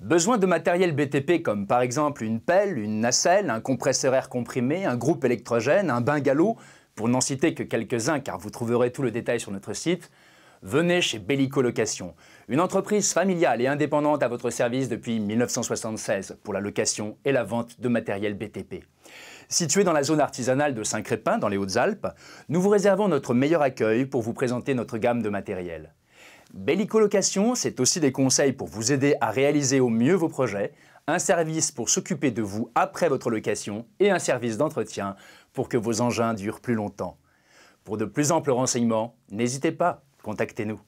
Besoin de matériel BTP comme par exemple une pelle, une nacelle, un compresseur air comprimé, un groupe électrogène, un bungalow, pour n'en citer que quelques-uns car vous trouverez tout le détail sur notre site, venez chez Bellico Location, une entreprise familiale et indépendante à votre service depuis 1976 pour la location et la vente de matériel BTP. Situé dans la zone artisanale de Saint-Crépin, dans les Hautes-Alpes, nous vous réservons notre meilleur accueil pour vous présenter notre gamme de matériel. Location, c'est aussi des conseils pour vous aider à réaliser au mieux vos projets, un service pour s'occuper de vous après votre location et un service d'entretien pour que vos engins durent plus longtemps. Pour de plus amples renseignements, n'hésitez pas, contactez-nous.